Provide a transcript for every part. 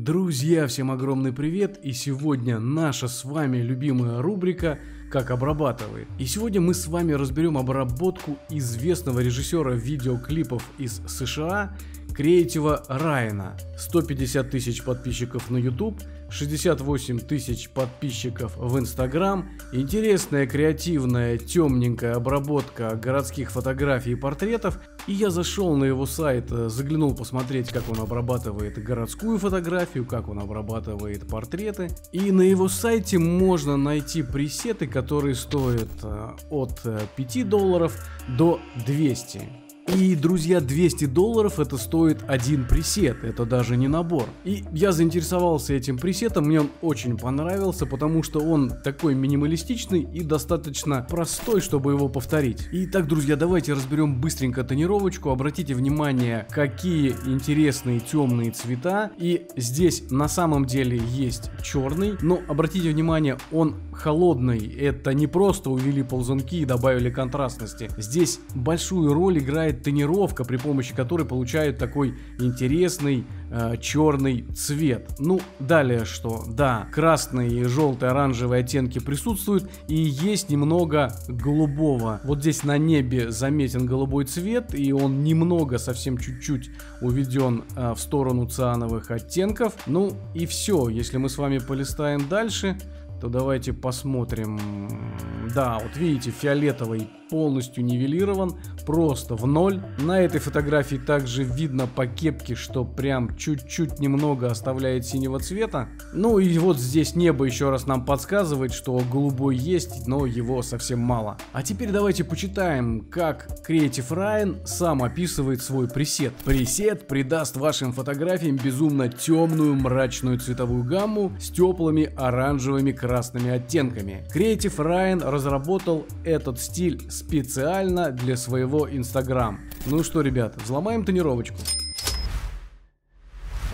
Друзья, всем огромный привет! И сегодня наша с вами любимая рубрика «Как обрабатывает». И сегодня мы с вами разберем обработку известного режиссера видеоклипов из США Креатива Райана. 150 тысяч подписчиков на YouTube – 68 тысяч подписчиков в Инстаграм, интересная креативная темненькая обработка городских фотографий и портретов, и я зашел на его сайт, э, заглянул посмотреть, как он обрабатывает городскую фотографию, как он обрабатывает портреты, и на его сайте можно найти пресеты, которые стоят э, от 5 э, долларов до 200. И, друзья, 200 долларов это стоит один пресет, это даже не набор. И я заинтересовался этим пресетом, мне он очень понравился, потому что он такой минималистичный и достаточно простой, чтобы его повторить. Итак, друзья, давайте разберем быстренько тонировочку, обратите внимание, какие интересные темные цвета. И здесь на самом деле есть черный, но обратите внимание, он холодный, это не просто увели ползунки и добавили контрастности. Здесь большую роль играет Тренировка, при помощи которой получают такой интересный э, черный цвет. Ну, далее что? Да, красные, желтые, оранжевые оттенки присутствуют и есть немного голубого. Вот здесь на небе заметен голубой цвет и он немного, совсем чуть-чуть уведен э, в сторону циановых оттенков. Ну и все, если мы с вами полистаем дальше, то давайте посмотрим. Да, вот видите, фиолетовый полностью нивелирован, просто в ноль. На этой фотографии также видно по кепке, что прям чуть-чуть немного оставляет синего цвета. Ну и вот здесь небо еще раз нам подсказывает, что голубой есть, но его совсем мало. А теперь давайте почитаем, как Creative Ryan сам описывает свой пресет. Пресет придаст вашим фотографиям безумно темную мрачную цветовую гамму с теплыми оранжевыми красными красными оттенками. Creative Ryan разработал этот стиль специально для своего Instagram. Ну что, ребят, взломаем тонировочку.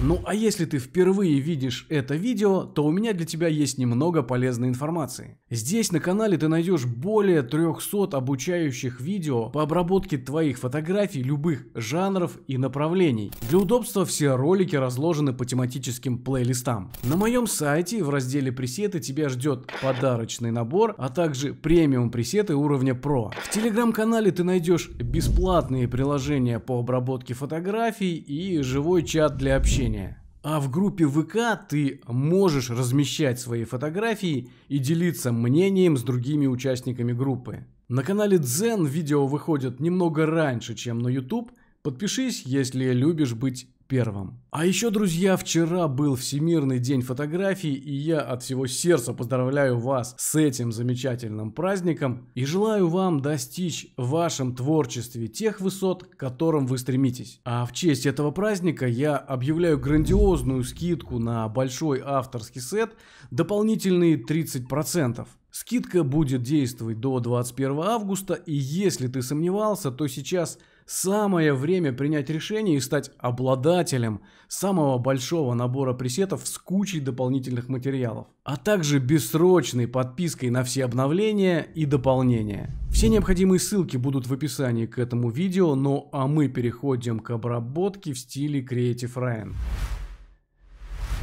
Ну а если ты впервые видишь это видео, то у меня для тебя есть немного полезной информации. Здесь на канале ты найдешь более 300 обучающих видео по обработке твоих фотографий любых жанров и направлений. Для удобства все ролики разложены по тематическим плейлистам. На моем сайте в разделе пресеты тебя ждет подарочный набор, а также премиум пресеты уровня Pro. В телеграм-канале ты найдешь бесплатные приложения по обработке фотографий и живой чат для общения сообщения. А в группе ВК ты можешь размещать свои фотографии и делиться мнением с другими участниками группы. На канале Дзен видео выходят немного раньше, чем на YouTube. Подпишись, если любишь быть первым. А еще, друзья, вчера был Всемирный день фотографии, и я от всего сердца поздравляю вас с этим замечательным праздником и желаю вам достичь в вашем творчестве тех высот, к которым вы стремитесь. А в честь этого праздника я объявляю грандиозную скидку на большой авторский сет, дополнительные 30%. Скидка будет действовать до 21 августа, и если ты сомневался, то сейчас – Самое время принять решение и стать обладателем самого большого набора пресетов с кучей дополнительных материалов, а также бессрочной подпиской на все обновления и дополнения. Все необходимые ссылки будут в описании к этому видео, ну а мы переходим к обработке в стиле Creative Ryan.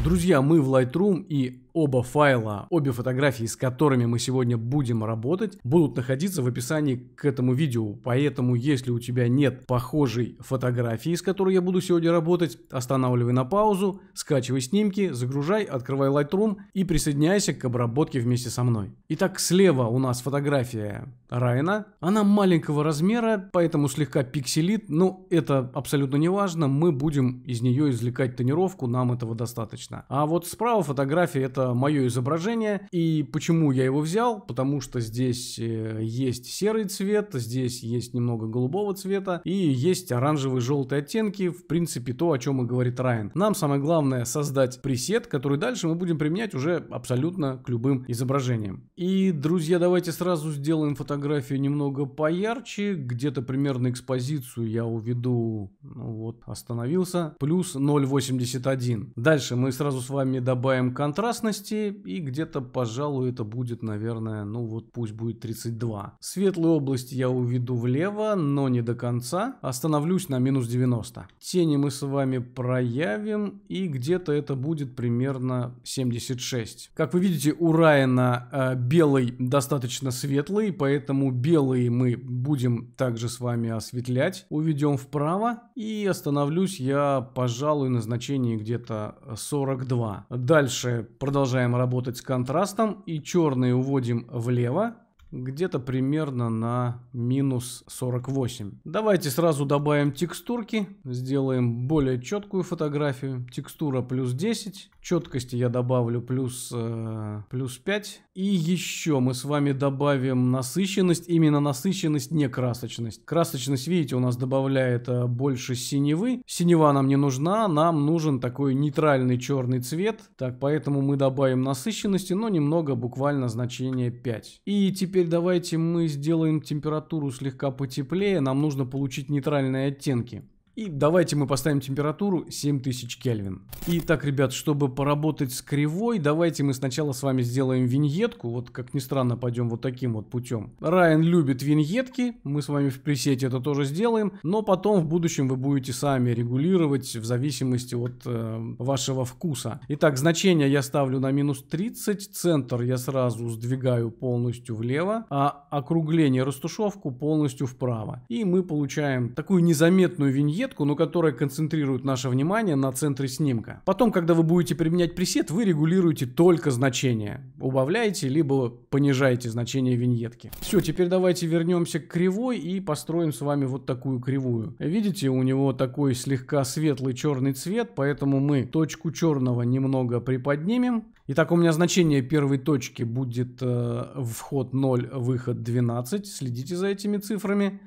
Друзья, мы в Lightroom и оба файла, обе фотографии, с которыми мы сегодня будем работать, будут находиться в описании к этому видео. Поэтому, если у тебя нет похожей фотографии, с которой я буду сегодня работать, останавливай на паузу, скачивай снимки, загружай, открывай Lightroom и присоединяйся к обработке вместе со мной. Итак, слева у нас фотография Райана. Она маленького размера, поэтому слегка пикселит, но это абсолютно не важно. Мы будем из нее извлекать тонировку, нам этого достаточно точно. А вот справа фотография это мое изображение. И почему я его взял? Потому что здесь э, есть серый цвет, здесь есть немного голубого цвета и есть оранжевые желтые оттенки. В принципе, то, о чем и говорит Райан. Нам самое главное создать пресет, который дальше мы будем применять уже абсолютно к любым изображениям. И, друзья, давайте сразу сделаем фотографию немного поярче. Где-то примерно экспозицию я уведу. Ну вот, остановился. Плюс 0.81. Дальше мы сразу с вами добавим контрастности, и где-то, пожалуй, это будет, наверное, ну вот пусть будет 32. Светлую область я уведу влево, но не до конца. Остановлюсь на минус 90. Тени мы с вами проявим, и где-то это будет примерно 76. Как вы видите, у Райана э, белый достаточно светлый, поэтому белые мы будем также с вами осветлять. Уведем вправо, и остановлюсь я, пожалуй, на значении где-то 40. 42. Дальше продолжаем работать с контрастом и черный уводим влево, где-то примерно на минус 48. Давайте сразу добавим текстурки, сделаем более четкую фотографию. Текстура плюс 10, четкости я добавлю плюс, э, плюс 5. И еще мы с вами добавим насыщенность, именно насыщенность, не красочность. Красочность, видите, у нас добавляет э, больше синевы. Синева нам не нужна, нам нужен такой нейтральный черный цвет. Так, поэтому мы добавим насыщенности, но немного, буквально значение 5. И теперь давайте мы сделаем температуру слегка потеплее. Нам нужно получить нейтральные оттенки. И давайте мы поставим температуру 7000 Кельвин. Итак, ребят, чтобы поработать с кривой, давайте мы сначала с вами сделаем виньетку. Вот, как ни странно, пойдем вот таким вот путем. Райан любит виньетки, мы с вами в пресете это тоже сделаем. Но потом в будущем вы будете сами регулировать в зависимости от э, вашего вкуса. Итак, значение я ставлю на минус 30. Центр я сразу сдвигаю полностью влево, а округление растушевку полностью вправо. И мы получаем такую незаметную виньетку виньетку, но которая концентрирует наше внимание на центре снимка. Потом, когда вы будете применять пресет, вы регулируете только значение. Убавляете, либо понижаете значение виньетки. Все, теперь давайте вернемся к кривой и построим с вами вот такую кривую. Видите, у него такой слегка светлый черный цвет, поэтому мы точку черного немного приподнимем. Итак, у меня значение первой точки будет э, вход 0, выход 12. Следите за этими цифрами.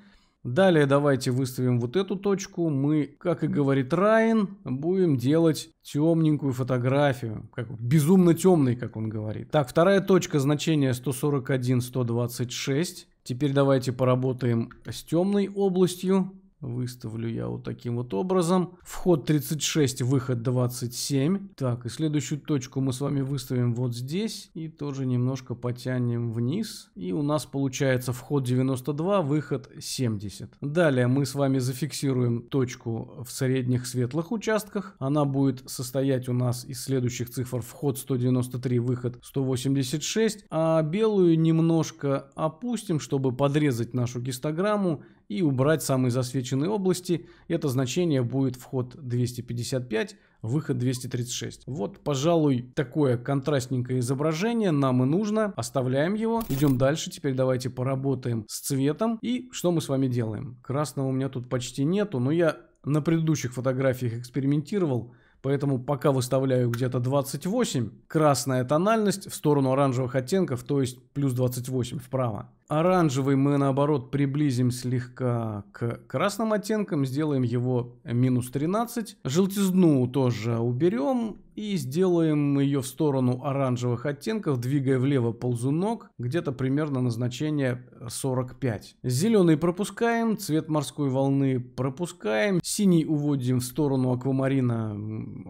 Далее давайте выставим вот эту точку. Мы, как и говорит Райан, будем делать темненькую фотографию. Как, безумно темный, как он говорит. Так, вторая точка значения 141-126. Теперь давайте поработаем с темной областью. Выставлю я вот таким вот образом. Вход 36, выход 27. Так, и следующую точку мы с вами выставим вот здесь. И тоже немножко потянем вниз. И у нас получается вход 92, выход 70. Далее мы с вами зафиксируем точку в средних светлых участках. Она будет состоять у нас из следующих цифр. Вход 193, выход 186. А белую немножко опустим, чтобы подрезать нашу гистограмму и убрать самые засвеченные области. Это значение будет вход 255, выход 236. Вот, пожалуй, такое контрастненькое изображение нам и нужно. Оставляем его. Идем дальше. Теперь давайте поработаем с цветом. И что мы с вами делаем? Красного у меня тут почти нету, но я на предыдущих фотографиях экспериментировал. Поэтому пока выставляю где-то 28, красная тональность в сторону оранжевых оттенков, то есть плюс 28 вправо. Оранжевый мы, наоборот, приблизим слегка к красным оттенкам, сделаем его минус 13. Желтизну тоже уберем и сделаем ее в сторону оранжевых оттенков, двигая влево ползунок, где-то примерно на значение 45. Зеленый пропускаем, цвет морской волны пропускаем, синий уводим в сторону аквамарина,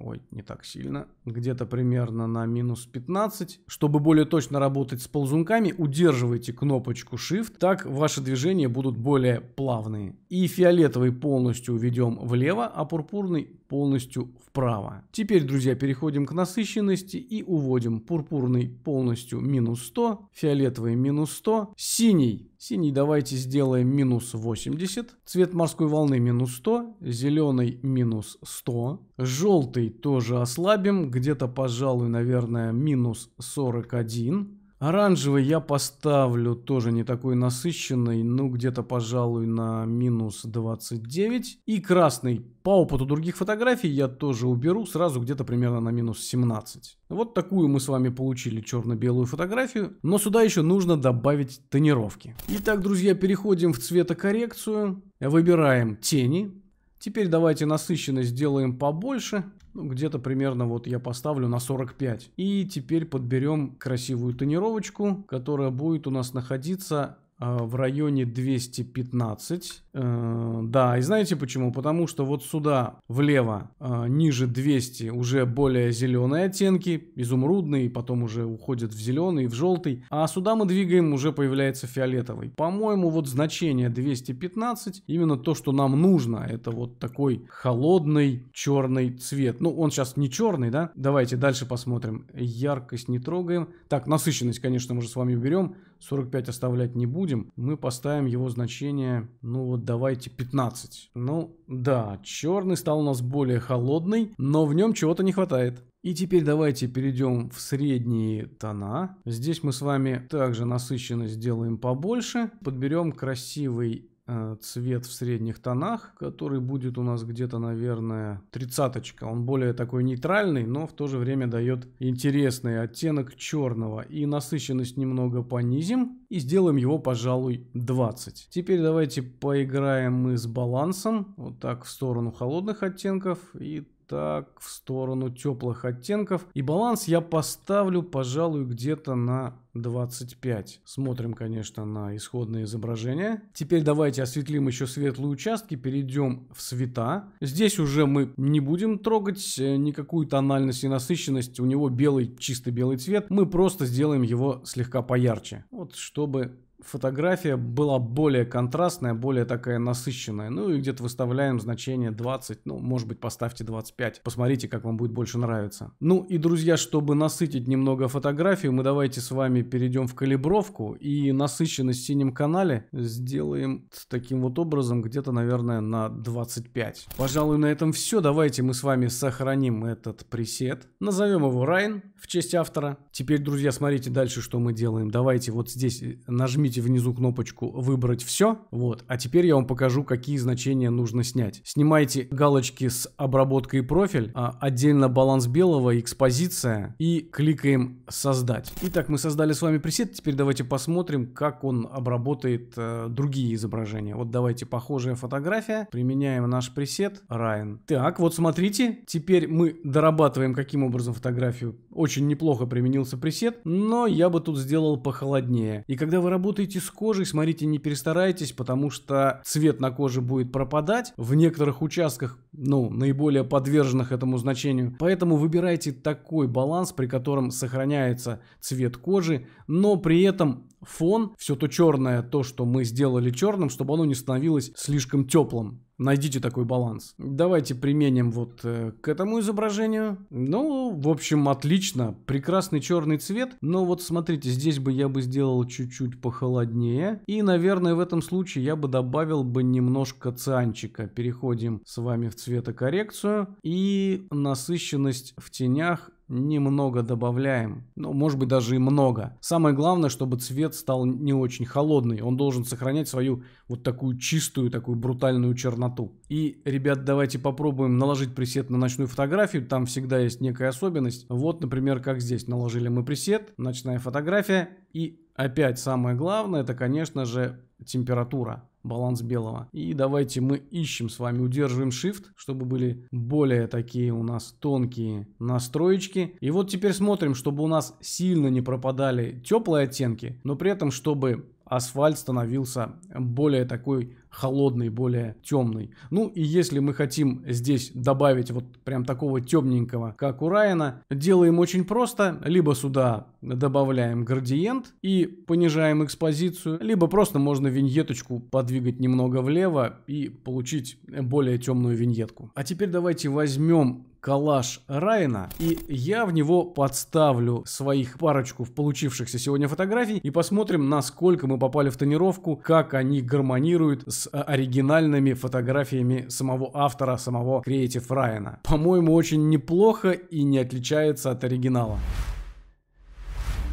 ой, не так сильно, где-то примерно на минус 15. Чтобы более точно работать с ползунками, удерживайте кнопочку кнопочку Shift, так ваши движения будут более плавные. И фиолетовый полностью ведем влево, а пурпурный полностью вправо. Теперь, друзья, переходим к насыщенности и уводим пурпурный полностью минус 100, фиолетовый минус 100, синий Синий давайте сделаем минус 80. Цвет морской волны минус 100. Зеленый минус 100. Желтый тоже ослабим. Где-то, пожалуй, наверное, минус 41. Оранжевый я поставлю тоже не такой насыщенный, ну где-то, пожалуй, на минус 29. И красный по опыту других фотографий я тоже уберу сразу где-то примерно на минус 17. Вот такую мы с вами получили черно-белую фотографию, но сюда еще нужно добавить тонировки. Итак, друзья, переходим в цветокоррекцию, выбираем тени. Теперь давайте насыщенность сделаем побольше ну, где-то примерно вот я поставлю на 45. И теперь подберем красивую тонировочку, которая будет у нас находиться Э, в районе 215. Э, да, и знаете почему? Потому что вот сюда влево, э, ниже 200, уже более зеленые оттенки, изумрудные, потом уже уходят в зеленый, в желтый. А сюда мы двигаем, уже появляется фиолетовый. По-моему, вот значение 215, именно то, что нам нужно, это вот такой холодный черный цвет. Ну, он сейчас не черный, да? Давайте дальше посмотрим. Яркость не трогаем. Так, насыщенность, конечно, мы же с вами уберем. 45 оставлять не будем. Мы поставим его значение, ну вот давайте 15. Ну да, черный стал у нас более холодный, но в нем чего-то не хватает. И теперь давайте перейдем в средние тона. Здесь мы с вами также насыщенность сделаем побольше. Подберем красивый Э, цвет в средних тонах, который будет у нас где-то, наверное, тридцаточка. Он более такой нейтральный, но в то же время дает интересный оттенок черного. И насыщенность немного понизим и сделаем его, пожалуй, 20. Теперь давайте поиграем мы с балансом, вот так в сторону холодных оттенков и так, в сторону теплых оттенков. И баланс я поставлю, пожалуй, где-то на 25. Смотрим, конечно, на исходное изображение. Теперь давайте осветлим еще светлые участки, перейдем в цвета. Здесь уже мы не будем трогать э, никакую тональность и насыщенность. У него белый, чисто белый цвет. Мы просто сделаем его слегка поярче. Вот, чтобы фотография была более контрастная, более такая насыщенная. Ну и где-то выставляем значение 20, ну может быть поставьте 25. Посмотрите, как вам будет больше нравиться. Ну и, друзья, чтобы насытить немного фотографию, мы давайте с вами перейдем в калибровку и насыщенность в синем канале сделаем таким вот образом, где-то, наверное, на 25. Пожалуй, на этом все. Давайте мы с вами сохраним этот пресет. Назовем его Райн в честь автора. Теперь, друзья, смотрите дальше, что мы делаем. Давайте вот здесь нажмите нажмите внизу кнопочку «Выбрать все». Вот. А теперь я вам покажу, какие значения нужно снять. Снимайте галочки с обработкой профиль, а отдельно баланс белого, экспозиция и кликаем «Создать». Итак, мы создали с вами пресет. Теперь давайте посмотрим, как он обработает э, другие изображения. Вот давайте похожая фотография. Применяем наш пресет Ryan. Так, вот смотрите. Теперь мы дорабатываем, каким образом фотографию очень неплохо применился пресет, но я бы тут сделал похолоднее. И когда вы работаете с кожей, смотрите, не перестарайтесь, потому что цвет на коже будет пропадать в некоторых участках, ну, наиболее подверженных этому значению. Поэтому выбирайте такой баланс, при котором сохраняется цвет кожи, но при этом фон, все то черное, то, что мы сделали черным, чтобы оно не становилось слишком теплым. Найдите такой баланс. Давайте применим вот э, к этому изображению. Ну, в общем, отлично. Прекрасный черный цвет. Но вот смотрите, здесь бы я бы сделал чуть-чуть похолоднее. И, наверное, в этом случае я бы добавил бы немножко цианчика. Переходим с вами в цветокоррекцию. И насыщенность в тенях немного добавляем, ну, может быть, даже и много. Самое главное, чтобы цвет стал не очень холодный. Он должен сохранять свою вот такую чистую, такую брутальную черноту. И, ребят, давайте попробуем наложить пресет на ночную фотографию. Там всегда есть некая особенность. Вот, например, как здесь. Наложили мы пресет, ночная фотография. И опять самое главное, это, конечно же, температура баланс белого. И давайте мы ищем с вами, удерживаем Shift, чтобы были более такие у нас тонкие настроечки. И вот теперь смотрим, чтобы у нас сильно не пропадали теплые оттенки, но при этом, чтобы асфальт становился более такой холодный, более темный. Ну и если мы хотим здесь добавить вот прям такого темненького, как у Райана, делаем очень просто. Либо сюда добавляем градиент и понижаем экспозицию, либо просто можно виньеточку подвигать немного влево и получить более темную виньетку. А теперь давайте возьмем коллаж Райна, и я в него подставлю своих парочку в получившихся сегодня фотографий и посмотрим, насколько мы попали в тонировку, как они гармонируют с Э, оригинальными фотографиями самого автора, самого Creative Райана. По-моему, очень неплохо и не отличается от оригинала.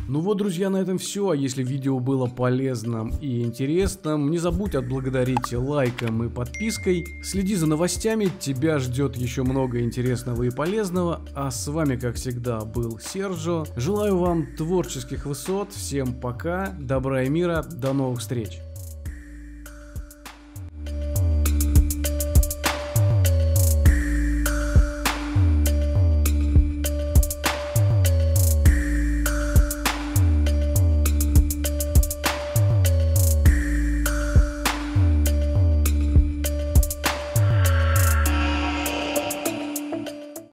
Ну вот, друзья, на этом все. А если видео было полезным и интересным, не забудь отблагодарить лайком и подпиской. Следи за новостями, тебя ждет еще много интересного и полезного. А с вами, как всегда, был Сержо. Желаю вам творческих высот, всем пока, добра и мира, до новых встреч.